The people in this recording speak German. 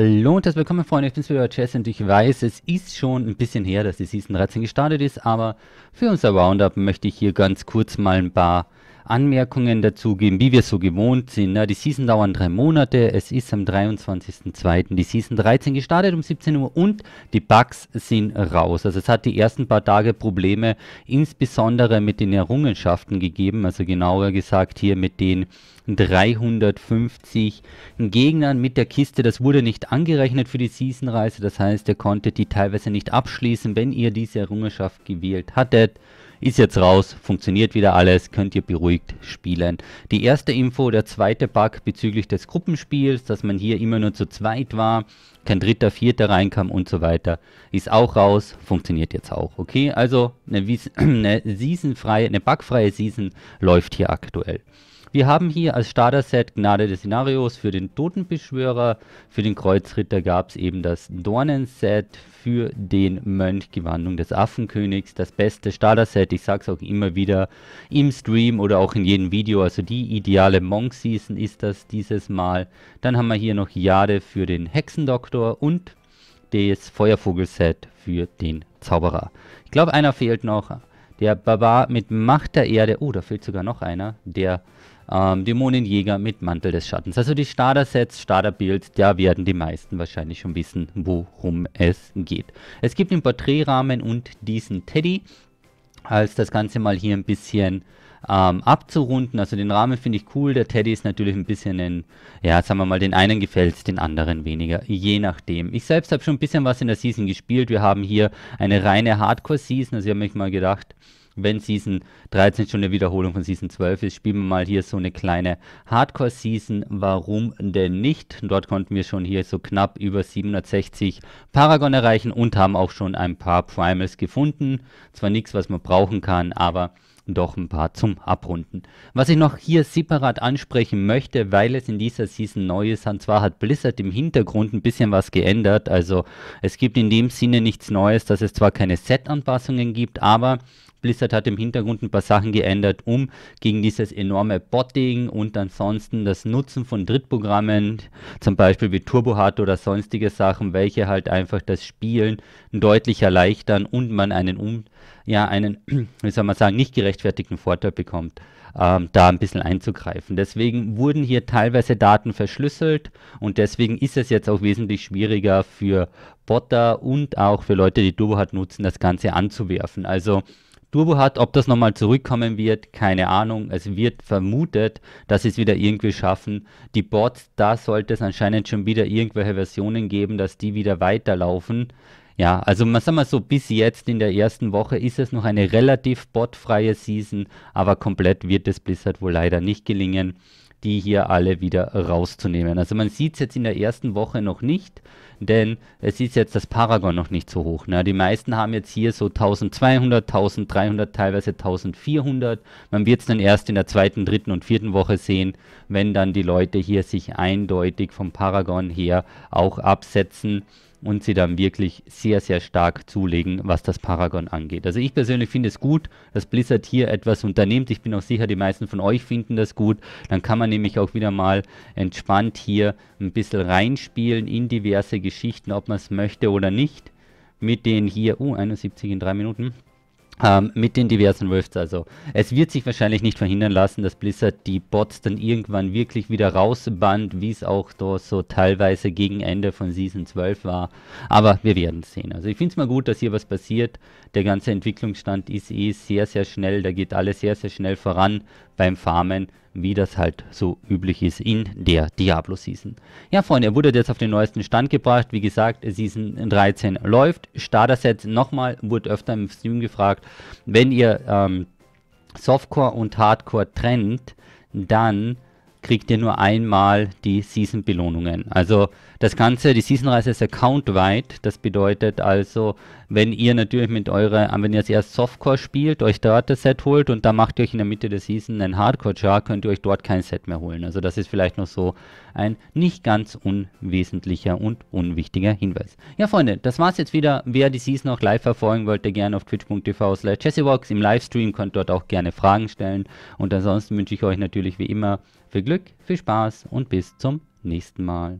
Hallo und das willkommen Freunde, ich bin's wieder Chess und ich weiß, es ist schon ein bisschen her, dass die Season 13 gestartet ist, aber für unser Roundup möchte ich hier ganz kurz mal ein paar Anmerkungen dazu geben, wie wir so gewohnt sind. Ne? Die Season dauern drei Monate. Es ist am 23.02. die Season 13 gestartet um 17 Uhr und die Bugs sind raus. Also es hat die ersten paar Tage Probleme, insbesondere mit den Errungenschaften gegeben. Also genauer gesagt hier mit den 350 Gegnern mit der Kiste. Das wurde nicht angerechnet für die Seasonreise. Das heißt, ihr konntet die teilweise nicht abschließen, wenn ihr diese Errungenschaft gewählt hattet ist jetzt raus, funktioniert wieder alles, könnt ihr beruhigt spielen. Die erste Info, der zweite Bug bezüglich des Gruppenspiels, dass man hier immer nur zu zweit war, kein dritter, vierter reinkam und so weiter, ist auch raus, funktioniert jetzt auch. Okay, also eine, Wies eine, eine bugfreie Season läuft hier aktuell. Wir haben hier als Starter-Set Gnade des Szenarios für den Totenbeschwörer, für den Kreuzritter gab es eben das Dornen-Set, für den Mönch Gewandung des Affenkönigs, das beste Starter-Set, ich sage es auch immer wieder im Stream oder auch in jedem Video, also die ideale Monk-Season ist das dieses Mal. Dann haben wir hier noch Jade für den Hexendoktor und das Feuervogel-Set für den Zauberer. Ich glaube, einer fehlt noch, der Barbar mit Macht der Erde, oh, da fehlt sogar noch einer, der ähm, Dämonenjäger mit Mantel des Schattens. Also die Starter-Sets, Starter-Builds, da werden die meisten wahrscheinlich schon wissen, worum es geht. Es gibt den Porträtrahmen und diesen Teddy, als das Ganze mal hier ein bisschen ähm, abzurunden. Also den Rahmen finde ich cool. Der Teddy ist natürlich ein bisschen ein, ja, sagen wir mal, den einen gefällt es, den anderen weniger. Je nachdem. Ich selbst habe schon ein bisschen was in der Season gespielt. Wir haben hier eine reine Hardcore-Season. Also ich habe mich mal gedacht, wenn Season 13 schon eine Wiederholung von Season 12 ist, spielen wir mal hier so eine kleine Hardcore-Season. Warum denn nicht? Dort konnten wir schon hier so knapp über 760 Paragon erreichen und haben auch schon ein paar Primals gefunden. Zwar nichts, was man brauchen kann, aber doch ein paar zum Abrunden. Was ich noch hier separat ansprechen möchte, weil es in dieser Season neu ist, und zwar hat Blizzard im Hintergrund ein bisschen was geändert. Also es gibt in dem Sinne nichts Neues, dass es zwar keine Set-Anpassungen gibt, aber Blizzard hat im Hintergrund ein paar Sachen geändert, um gegen dieses enorme Botting und ansonsten das Nutzen von Drittprogrammen, zum Beispiel wie TurboHard oder sonstige Sachen, welche halt einfach das Spielen deutlich erleichtern und man einen, um, ja, einen, wie soll man sagen, nicht gerechtfertigten Vorteil bekommt, ähm, da ein bisschen einzugreifen. Deswegen wurden hier teilweise Daten verschlüsselt und deswegen ist es jetzt auch wesentlich schwieriger für Botter und auch für Leute, die TurboHard nutzen, das Ganze anzuwerfen. Also Turbo hat. Ob das nochmal zurückkommen wird, keine Ahnung. Es wird vermutet, dass sie es wieder irgendwie schaffen. Die Bots, da sollte es anscheinend schon wieder irgendwelche Versionen geben, dass die wieder weiterlaufen. Ja, also man sagt mal so, bis jetzt in der ersten Woche ist es noch eine relativ botfreie Season, aber komplett wird es Blizzard wohl leider nicht gelingen die hier alle wieder rauszunehmen. Also man sieht es jetzt in der ersten Woche noch nicht, denn es ist jetzt das Paragon noch nicht so hoch. Ne? Die meisten haben jetzt hier so 1200, 1300, teilweise 1400. Man wird es dann erst in der zweiten, dritten und vierten Woche sehen, wenn dann die Leute hier sich eindeutig vom Paragon her auch absetzen und sie dann wirklich sehr, sehr stark zulegen, was das Paragon angeht. Also ich persönlich finde es gut, dass Blizzard hier etwas unternimmt. Ich bin auch sicher, die meisten von euch finden das gut. Dann kann man nämlich auch wieder mal entspannt hier ein bisschen reinspielen in diverse Geschichten, ob man es möchte oder nicht. Mit den hier, uh, 71 in drei Minuten ähm, mit den diversen Rifts. Also es wird sich wahrscheinlich nicht verhindern lassen, dass Blizzard die Bots dann irgendwann wirklich wieder rausband, wie es auch da so teilweise gegen Ende von Season 12 war. Aber wir werden sehen. Also ich finde es mal gut, dass hier was passiert. Der ganze Entwicklungsstand ist eh sehr, sehr schnell. Da geht alles sehr, sehr schnell voran beim Farmen, wie das halt so üblich ist in der Diablo Season. Ja, Freunde, ihr wurdet jetzt auf den neuesten Stand gebracht. Wie gesagt, Season 13 läuft. Starter set nochmal, wurde öfter im Stream gefragt. Wenn ihr ähm, Softcore und Hardcore trennt, dann kriegt ihr nur einmal die Season-Belohnungen. Also das Ganze, die Season-Reise ist account wide Das bedeutet also, wenn ihr natürlich mit eurer, wenn ihr erst Softcore spielt, euch dort das Set holt und dann macht ihr euch in der Mitte der Season einen Hardcore-Char, könnt ihr euch dort kein Set mehr holen. Also das ist vielleicht noch so ein nicht ganz unwesentlicher und unwichtiger Hinweis. Ja, Freunde, das war's jetzt wieder. Wer die Season auch live verfolgen wollte, gerne auf twitch.tv slash im Livestream könnt dort auch gerne Fragen stellen. Und ansonsten wünsche ich euch natürlich wie immer viel Glück Glück, viel Spaß und bis zum nächsten Mal.